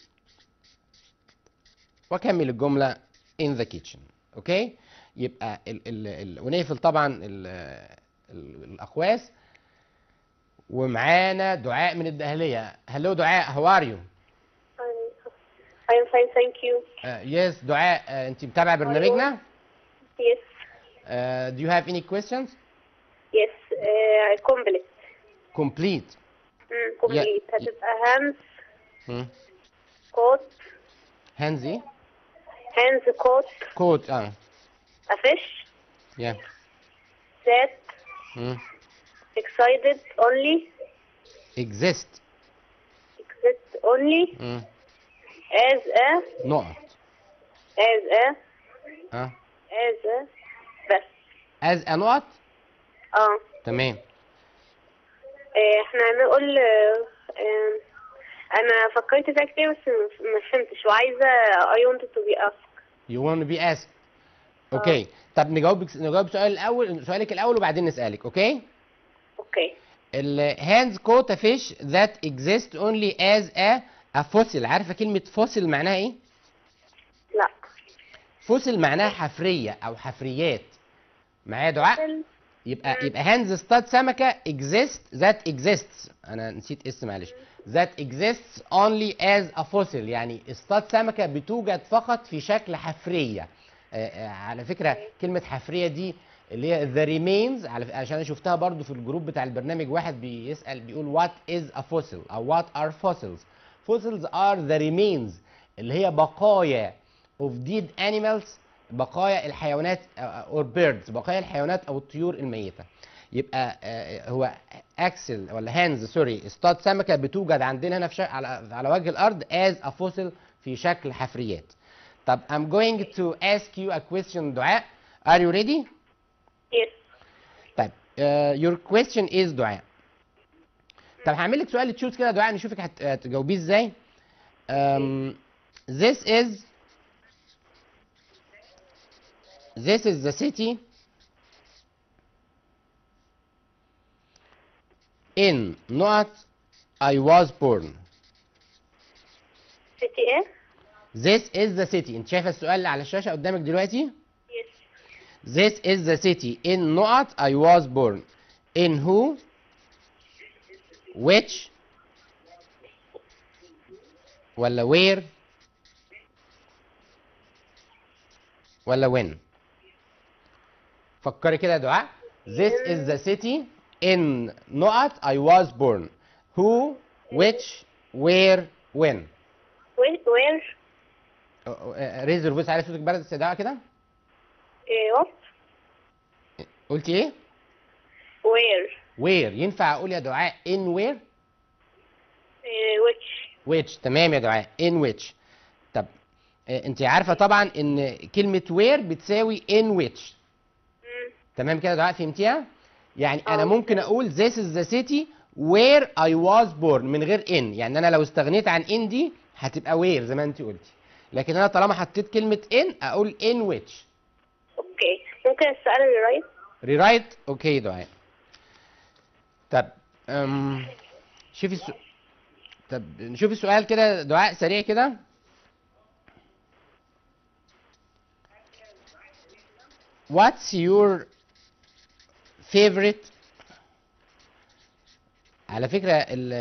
Speaker 2: واكمل الجمله in the kitchen اوكي okay? يبقى ال ال ال ونقفل طبعا ال ال الاقواس ومعانا دعاء من الدهليه هلو دعاء هاو ار يو يس دعاء uh, انت متابعه برنامجنا يس دو يو هاف اني كويستشنز؟ يس كومبليت كومبليت كومبليت هتبقى هانز كوت هانزي هانز كوت كوت اه A fish? Yeah. Sad? Hmm. Excited only? Exist. Exist only? Hmm. As a? Not. As a? Huh? As a As a what? اه. تمام. اه احنا هنقول اه اه انا فكرت فيها كتير بس ما فهمتش وعايزه I wanted to be asked. You want to be asked. اوكي آه. طب نجاوب نجاوب سؤال الاول سؤالك الاول وبعدين نسالك اوكي اوكي الهاندز كوتا فيش ذات اكزيست اونلي از ا فوسيل عارفه كلمه فوسيل معناها ايه لا فوسيل معناها حفريه او حفريات معايا دعاء يبقى يبقى هاندز ستاد سمكه اكزيست ذات اكزيست انا نسيت اسم معلش ذات اكزيست اونلي از ا فوسيل يعني اصطاد سمكه بتوجد فقط في شكل حفريه آه، آه، على فكره كلمه حفريه دي اللي هي ذا ريمينز عشان انا شفتها برضو في الجروب بتاع البرنامج واحد بيسال بيقول وات از ا فوسيل او وات ار فوسيلز فوسيلز ار ذا ريمينز اللي هي بقايا اوف ديد انيمالز بقايا الحيوانات اور آه، بيردز بقايا الحيوانات او الطيور الميته يبقى هو اكسل ولا هانز سوري اصطاد سمكه بتوجد عندنا هنا في على على وجه الارض از ا فوسيل في شكل حفريات طب I'm going to ask you a question دعاء Are you ready? Yes. طيب uh, your question is دعاء طب هعمل لك سؤال تشوز كده دعاء نشوفك هتجاوبيه ازاي um, This is This is the city in not I was born. City this is the city انت شايفه السؤال اللي على الشاشه قدامك دلوقتي؟ yes. This is the city in نقط I was born in who which ولا where ولا when فكري كده دعاء This is the city in نقط I was born who which where when where ريز الفويس على صوتك برد استدعاء كده ايوه قلتي ايه وير إيه؟ وير ينفع اقول يا دعاء ان وير ويتش ويتش تمام يا دعاء ان ويتش طب آه، انت عارفه طبعا ان كلمه وير بتساوي ان ويتش تمام كده دعاء فهمتيها يعني انا آه. ممكن اقول ذيس از ذا سيتي وير اي واز بورن من غير ان يعني انا لو استغنيت عن ان دي هتبقى وير زي ما انت قلتي لكن انا طالما حطيت كلمه ان اقول ان ويتش اوكي ممكن السؤال ريرايت ريرايت اوكي دعاء طب أم... شوفي طب نشوف السؤال كده دعاء سريع كده What's your favorite على فكرة ال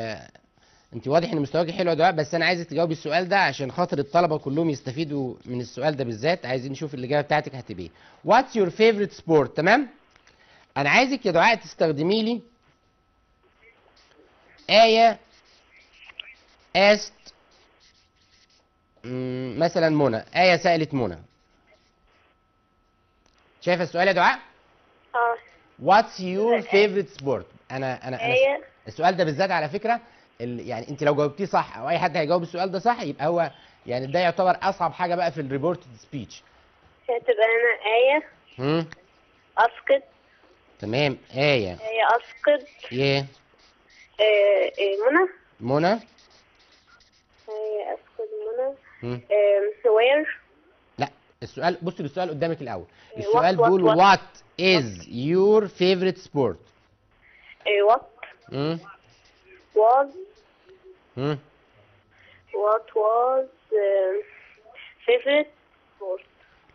Speaker 2: انت واضح ان مستواك حلو يا دعاء بس انا عايزك تجاوبي السؤال ده عشان خاطر الطلبه كلهم يستفيدوا من السؤال ده بالذات عايزين نشوف الاجابه بتاعتك هتبقى ايه واتس يور فيفرت سبورت تمام انا عايزك يا دعاء تستخدمي لي ايه است مثلا منى ايه سالت منى شايفه السؤال يا دعاء اه واتس يور فيفرت سبورت انا انا انا آية. السؤال ده بالذات على فكره يعني انت لو جاوبتيه صح او اي حد هيجاوب السؤال ده صح يبقى هو يعني ده يعتبر اصعب حاجه بقى في الريبورت سبيتش هتبقى انا ايه امم اسقط تمام ايه ايه اسقط ايه ايه منى منى ايه اسقط منى ايه وير لا السؤال بصي للسؤال قدامك الاول إيه، السؤال بيقول وات از يور فيفورت سبورت وات واز Hmm? What was um, favorite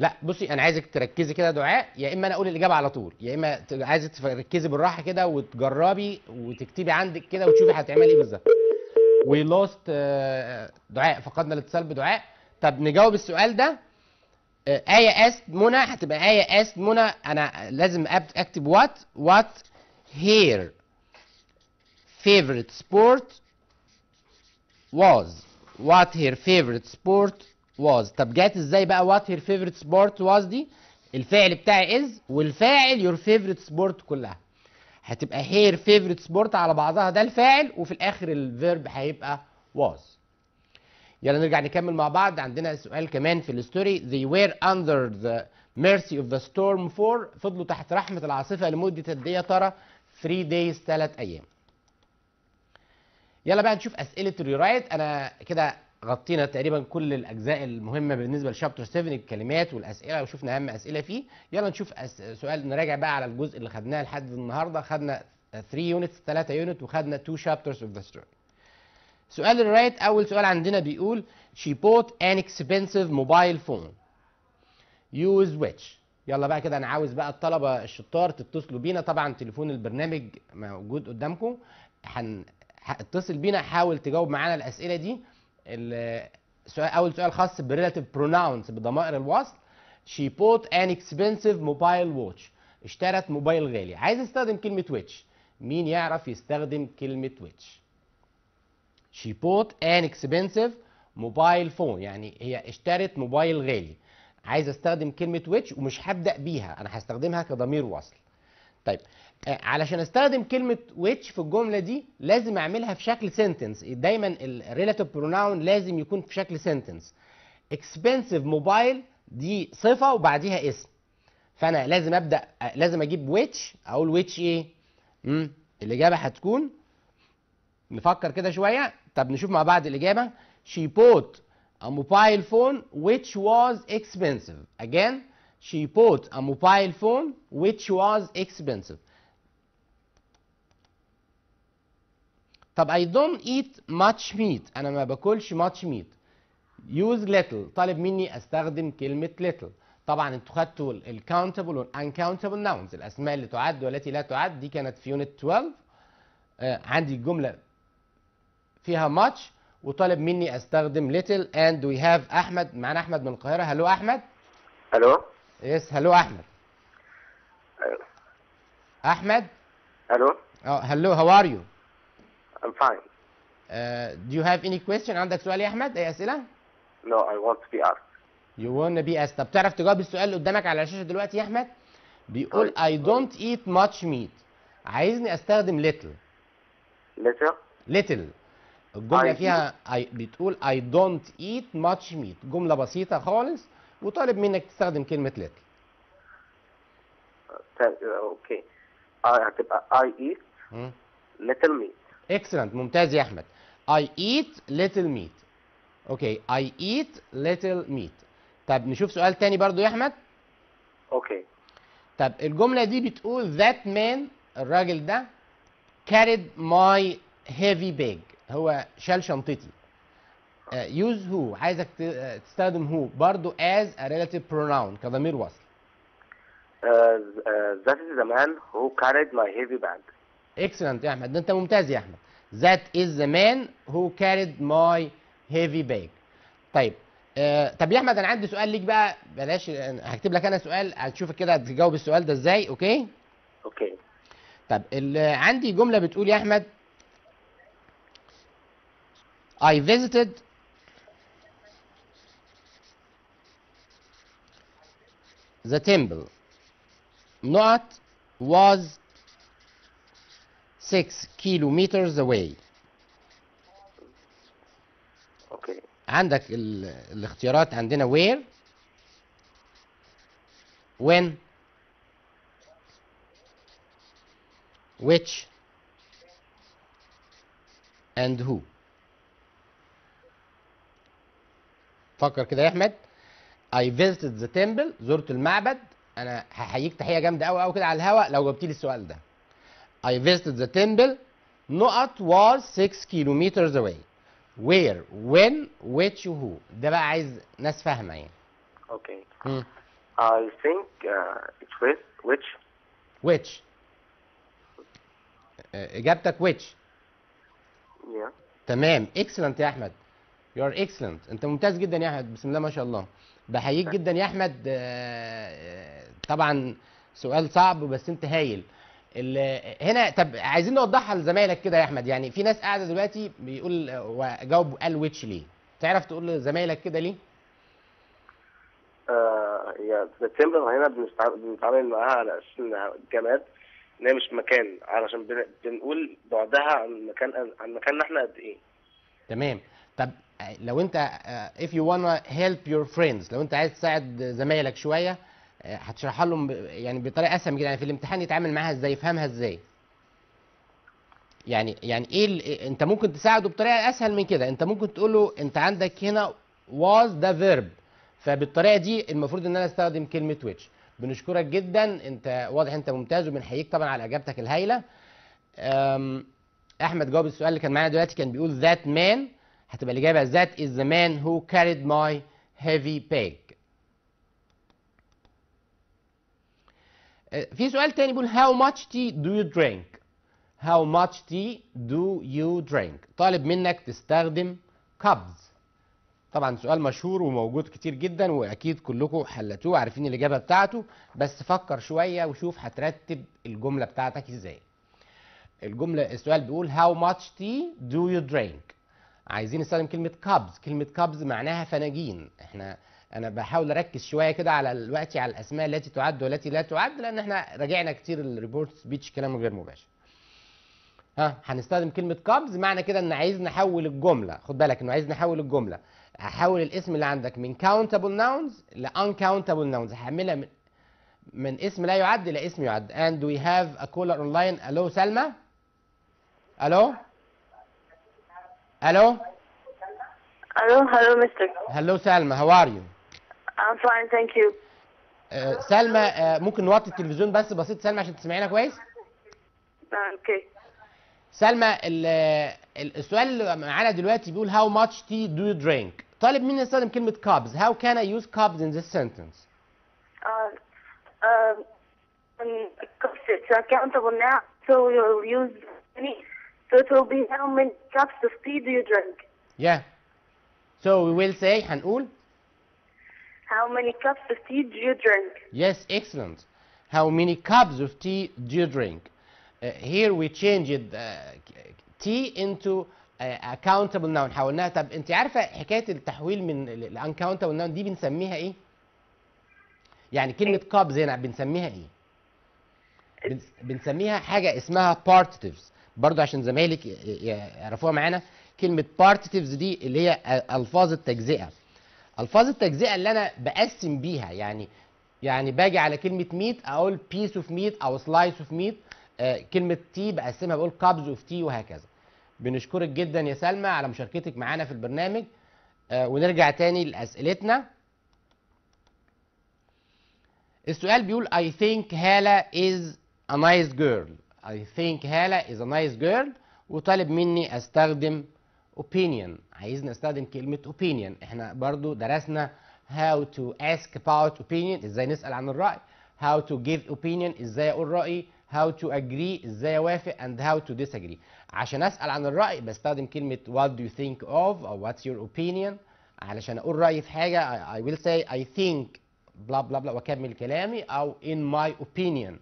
Speaker 2: لا بصي انا عايزك تركزي كده دعاء يا اما انا اقول الاجابه على طول يا اما عايزك تركزي بالراحه كده وتجربي وتكتبي عندك كده وتشوفي هتعملي ايه بالظبط وي لوست آه، آه، دعاء فقدنا الاتصال بدعاء طب نجاوب السؤال ده آه، آية اس منى هتبقى آية اس منى أنا لازم أكتب وات وات هير favorite sport was what her favorite sport was طب جت ازاي بقى what her favorite sport was دي الفعل بتاعي is والفاعل your favorite sport كلها هتبقى هير favorite سبورت على بعضها ده الفاعل وفي الاخر الفيرب هيبقى was يلا نرجع نكمل مع بعض عندنا سؤال كمان في الستوري they were under the mercy of the storm for فضلوا تحت رحمة العاصفة لمدة قد ايه يا ترى 3 days 3 ايام يلا بقى نشوف اسئله الريرايت انا كده غطينا تقريبا كل الاجزاء المهمه بالنسبه لشابتر 7 الكلمات والاسئله وشفنا اهم اسئله فيه يلا نشوف أس... سؤال نراجع بقى على الجزء اللي خدناه لحد النهارده خدنا 3 يونتس 3 يونت وخدنا 2 شابترز اوف ذا ستوري سؤال الرايت اول سؤال عندنا بيقول شي بوت ان اكسبنسيف موبايل فون يوز ويتش يلا بقى كده انا عاوز بقى الطلبه الشطار تتصلوا بينا طبعا تليفون البرنامج موجود قدامكم هن اتصل بينا حاول تجاوب معانا الاسئله دي السؤال اول سؤال خاص بالريلاتيف بروناونس بضمائر الوصل شي بوت ان اكسبنسيف موبايل واتش اشترت موبايل غالي عايز استخدم كلمه ويتش مين يعرف يستخدم كلمه ويتش شي بوت ان اكسبنسيف موبايل فون يعني هي اشترت موبايل غالي عايز استخدم كلمه ويتش ومش هبدا بيها انا هستخدمها كضمير وصل طيب آه، علشان استخدم كلمه which في الجمله دي لازم اعملها في شكل سنتنس دايما الريلاتيف بروناون لازم يكون في شكل سنتنس اكسبنسيف موبايل دي صفه وبعديها اسم فانا لازم ابدا لازم اجيب which اقول which ايه امم الاجابه هتكون نفكر كده شويه طب نشوف مع بعض الاجابه she bought a mobile phone which was expensive again she bought a mobile phone which was expensive طب I don't eat much meat أنا ما باكلش much meat use little طالب مني أستخدم كلمة little طبعا انتوا خدتوا الكاونتبل والانكاونتبل ناونز الاسماء اللي تعد والتي لا تعد دي كانت في يونت 12 آه، عندي الجمله فيها ماتش وطالب مني استخدم ليتل اند وي هاف احمد معانا احمد من القاهره هلو احمد هلو يس هلو احمد أيوه. احمد هلو اه هلو هاو ار يو I'm fine. Uh, do you have any question عندك سؤال يا احمد اي اسئله No, I want to be asked. You want to be asked. طب تعرف تجاوب السؤال اللي قدامك على الشاشه دلوقتي يا احمد؟ بيقول I don't eat much meat. عايزني استخدم little. Little. Little. الجمله I فيها I بتقول I don't eat much meat. جمله بسيطه خالص وطالب منك تستخدم كلمه little. اوكي. Uh, uh, هتبقى I eat little meat. اكسلنت ممتاز يا احمد I eat little meat اوكي okay. I eat little meat طب نشوف سؤال تاني برضو يا احمد اوكي طب الجملة دي بتقول that man الراجل ده carried my heavy bag هو شال شنطتي يوز uh, هو عايزك uh, تستخدم هو برضو as a relative pronoun كضمير وصل ذات زمان هو carried my heavy bag اكسلنت يا احمد ده انت ممتاز يا احمد ذات از ذا مان هو كاريد ماي هيفي باج طيب آه طب يا احمد انا عندي سؤال ليك بقى بلاش هكتب لك انا سؤال هتشوفك كده هتجاوب السؤال ده ازاي اوكي اوكي طب عندي جمله بتقول يا احمد I visited the temple not was 6 kilometers away اوكي عندك ال... الاختيارات عندنا where when which and who فكر كده يا احمد I visited the temple زرت المعبد انا هحييك تحيه جامده قوي قوي كده على الهوا لو جبت لي السؤال ده I visited the temple. نقط was 6 kilometers away. Where, when, which, who. ده بقى عايز ناس فاهمة يعني. Okay. I think uh, it's with which. Which. إجابتك which. Yeah. تمام excellent يا أحمد. You are excellent. أنت ممتاز جدا يا أحمد بسم الله ما شاء الله. بحييك جدا يا أحمد طبعا سؤال صعب بس أنت هايل. هنا طب عايزين نوضحها لزمايلك كده يا احمد يعني في ناس قاعده دلوقتي بيقول جاوب قال ويتش ليه تعرف تقول لزمايلك كده ليه آه يعني سبتمبر هنا بنتعامل معاها على اساس انها جماد ان هي مش مكان علشان بنقول بعدها عن مكان عن مكاننا احنا قد ايه تمام طب لو انت آه، if you wanna help your friends لو انت عايز تساعد زمايلك شويه هتشرحها لهم يعني بطريقه اسهل كده يعني في الامتحان يتعامل معاها ازاي يفهمها ازاي يعني يعني ايه انت ممكن تساعده بطريقه اسهل من كده انت ممكن تقول له انت عندك هنا واز ده فيرب فبالطريقه دي المفروض ان انا استخدم كلمه ويتش بنشكرك جدا انت واضح انت ممتاز وبنحييك طبعا على اجابتك الهايله احمد جاوب السؤال اللي كان معانا دلوقتي كان بيقول ذات مان هتبقى الاجابه ذات از ذا مان هو كاريد ماي هيفي باج في سؤال تاني بيقول how much tea do you drink how much tea do you drink طالب منك تستخدم cups طبعا سؤال مشهور وموجود كتير جدا واكيد كلكم حلتوه عارفين الاجابه بتاعته بس فكر شويه وشوف هترتب الجمله بتاعتك ازاي الجمله السؤال بيقول how much tea do you drink عايزين نستخدم كلمه cups كلمه cups معناها فناجين احنا انا بحاول اركز شويه كده على الوقت على الاسماء التي تعد والتي لا تعد لان احنا راجعنا كتير الريبورت سبيتش كلام غير مباشر ها هنستخدم كلمه كابز معنى كده ان عايز نحول الجمله خد بالك انه عايز نحول الجمله هحول الاسم اللي عندك من countable nouns ل uncountable nouns هحملها من من اسم لا يعد الى اسم يعد and we have a caller online الو سلمى الو الو الو هلو مستر هلو سلمى هاو ار يو I'm fine, thank you. آه uh, سلمى آه uh, ممكن نوطي التلفزيون بس بسيط سلمى عشان تسمعينا كويس؟ اوكي. سلمى السؤال اللي معانا دلوقتي بيقول how much tea do you drink؟ طالب مني استخدم كلمة cups. How can I use cups in this sentence؟ cups it's accountable now so you'll use any so it will be how many cups of tea do you drink? Yeah. So we will say هنقول How many cups of tea do you drink? Yes, excellent. How many cups of tea do you drink? Uh, here we changed uh, tea into uh, accountable noun حولناها طب انت عارفه حكايه التحويل من ال uncountable noun دي بنسميها ايه؟ يعني كلمه cups هنا بنسميها ايه؟ بنسميها حاجه اسمها partitives برضو عشان زمايلك يعرفوها معانا كلمه partitives دي اللي هي الفاظ التجزئه الفاظ التجزئه اللي انا بقسم بيها يعني يعني باجي على كلمه ميت اقول بيس اوف ميت او سلايس اوف ميت كلمه تي بقسمها بقول كابز اوف تي وهكذا بنشكرك جدا يا سلمى على مشاركتك معانا في البرنامج آه ونرجع تاني لاسئلتنا السؤال بيقول I think هالة is a nice girl I think هالة is a nice girl وطالب مني استخدم opinion عايزني استخدم كلمه opinion احنا برضو درسنا how to ask about opinion ازاي نسال عن الراي how to give opinion ازاي اقول رايي how to agree ازاي اوافق and how to disagree عشان اسال عن الراي بستخدم كلمه what do you think of او what's your opinion علشان اقول رايي في حاجه I will say I think بلا بلا بلا واكمل كلامي او in my opinion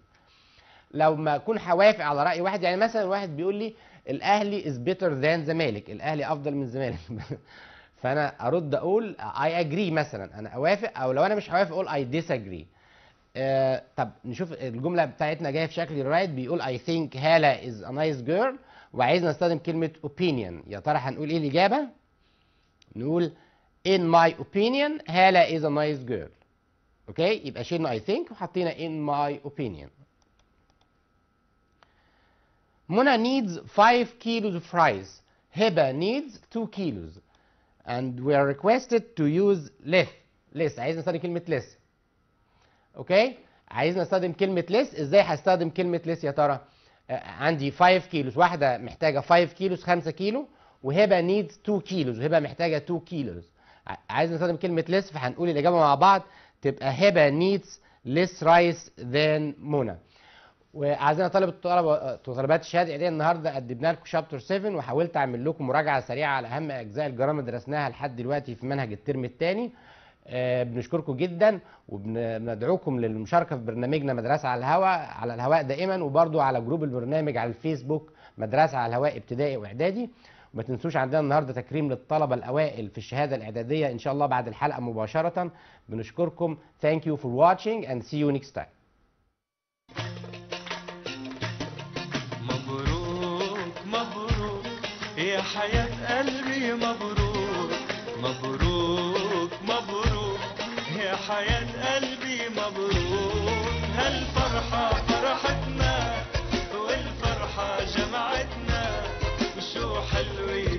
Speaker 2: لو ما اكون هوافق على راي واحد يعني مثلا واحد بيقول لي الاهلي از بيتر ذان زمالك الاهلي افضل من الزمالك فانا ارد اقول اي اجري مثلا انا اوافق او لو انا مش هوافق اقول اي ديس اجري طب نشوف الجمله بتاعتنا جايه في شكل رايت بيقول اي ثينك هاله از ا نايس جيرل وعايزنا نستخدم كلمه اوبينيون يا ترى هنقول ايه الاجابه نقول in my opinion هاله از ا نايس جيرل اوكي يبقى شيلنا اي ثينك وحطينا in my opinion منى needs 5 kilos of rice. هبة needs 2 kilos. And we are requested to use less. less. عايز نستخدم كلمة less. Okay? عايز نستخدم كلمة less. ازاي هستخدم كلمة less يا ترى؟ uh, عندي 5 كيلوز. واحدة محتاجة 5 كيلوز 5 كيلو. وهبة needs 2 كيلوز. وهبة محتاجة 2 كيلوز. عايز نستخدم كلمة less فهنقول الإجابة مع بعض تبقى هبة needs less rice than منى. وعايزين طلبه الطلبه طلبات الشهاده الإعدادية النهارده قدمنا لكم شابتر 7 وحاولت اعمل لكم مراجعه سريعه على اهم اجزاء الجرامه اللي درسناها لحد دلوقتي في منهج الترم الثاني أه بنشكركم جدا وبندعوكم للمشاركه في برنامجنا مدرسه على الهواء على الهواء دائما وبرده على جروب البرنامج على الفيسبوك مدرسه على الهواء ابتدائي واعدادي وما تنسوش عندنا النهارده تكريم للطلبه الاوائل في الشهاده الاعداديه ان شاء الله بعد الحلقه مباشره بنشكركم ثانك يو فور واتشينج اند سي يو نيكست تايم حياة قلبي مبروك مبروك مبروك يا حياة قلبي مبروك هالفرحة فرحتنا والفرحة جمعتنا وشو حلوين